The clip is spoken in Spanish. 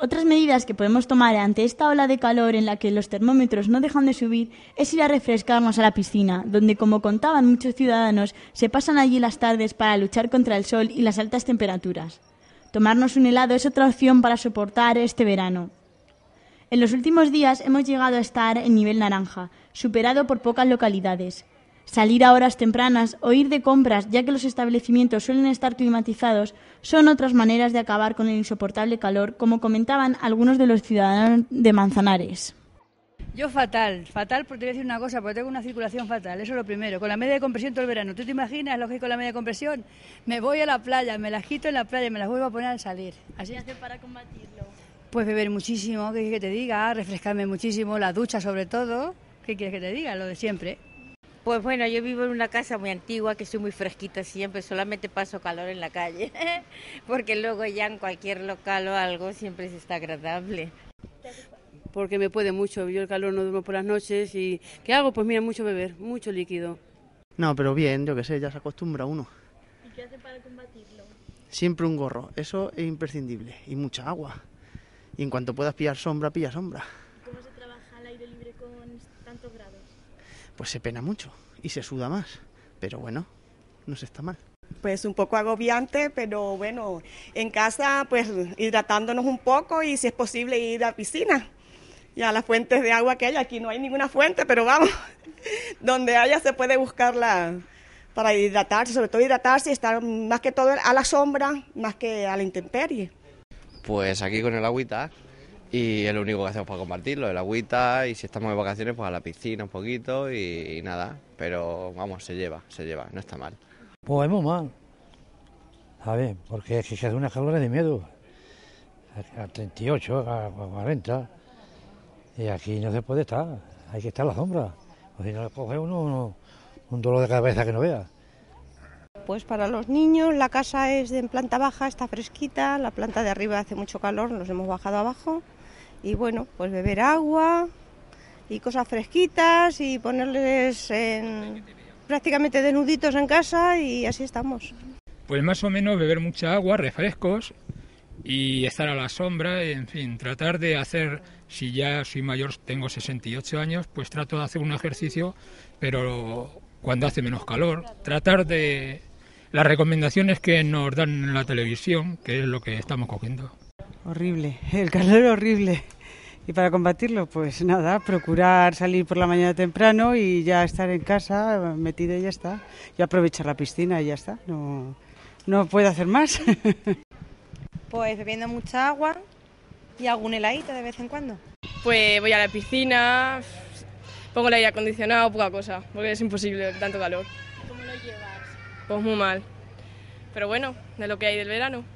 Otras medidas que podemos tomar ante esta ola de calor en la que los termómetros no dejan de subir es ir a refrescarnos a la piscina, donde como contaban muchos ciudadanos, se pasan allí las tardes para luchar contra el sol y las altas temperaturas. Tomarnos un helado es otra opción para soportar este verano. En los últimos días hemos llegado a estar en nivel naranja, superado por pocas localidades. Salir a horas tempranas o ir de compras, ya que los establecimientos suelen estar climatizados, son otras maneras de acabar con el insoportable calor, como comentaban algunos de los ciudadanos de Manzanares. Yo fatal, fatal porque te voy a decir una cosa, porque tengo una circulación fatal, eso es lo primero. Con la media de compresión todo el verano, ¿tú te imaginas lo que es con la media de compresión? Me voy a la playa, me las quito en la playa y me las vuelvo a poner al salir. Así hace para combatirlo. Pues beber muchísimo, ¿qué quieres que te diga? Refrescarme muchísimo, la ducha sobre todo. ¿Qué quieres que te diga? Lo de siempre. Pues bueno, yo vivo en una casa muy antigua, que soy muy fresquita siempre, solamente paso calor en la calle, porque luego ya en cualquier local o algo siempre se está agradable. Porque me puede mucho, yo el calor no duermo por las noches y ¿qué hago? Pues mira, mucho beber, mucho líquido. No, pero bien, yo qué sé, ya se acostumbra uno. ¿Y qué hace para combatirlo? Siempre un gorro, eso es imprescindible, y mucha agua. Y en cuanto puedas pillar sombra, pilla sombra. ¿Cómo se trabaja al aire libre con tantos grados? pues se pena mucho y se suda más. Pero bueno, no se está mal. Pues un poco agobiante, pero bueno, en casa pues hidratándonos un poco y si es posible ir a piscina y a las fuentes de agua que hay. Aquí no hay ninguna fuente, pero vamos, donde haya se puede buscarla para hidratarse, sobre todo hidratarse y estar más que todo a la sombra, más que a la intemperie. Pues aquí con el agüita, y es lo único que hacemos para compartirlo, el agüita y si estamos de vacaciones pues a la piscina un poquito y, nada. Pero vamos, se lleva, se lleva, no está mal. Pues muy mal. A ver, porque si se hace una calor de miedo, a 38, a 40, y aquí no se puede estar, hay que estar a la sombra, o si no coge uno un dolor de cabeza que no vea. Pues para los niños la casa es en planta baja, está fresquita, la planta de arriba hace mucho calor, nos hemos bajado abajo y bueno, pues beber agua y cosas fresquitas y ponerles en, prácticamente desnuditos en casa y así estamos. Pues más o menos beber mucha agua, refrescos y estar a la sombra, en fin, tratar de hacer, si ya soy mayor, tengo 68 años, pues trato de hacer un ejercicio, pero cuando hace menos calor, tratar de las recomendaciones que nos dan en la televisión, que es lo que estamos cogiendo. Horrible, el calor horrible. Y para combatirlo, pues nada, procurar salir por la mañana temprano y ya estar en casa metida y ya está. Y aprovechar la piscina y ya está. No, no puedo hacer más. Pues bebiendo mucha agua y algún heladito de vez en cuando. Pues voy a la piscina, pongo el aire acondicionado, poca cosa, porque es imposible tanto calor. ¿Cómo lo llevas? Pues muy mal. Pero bueno, de lo que hay del verano.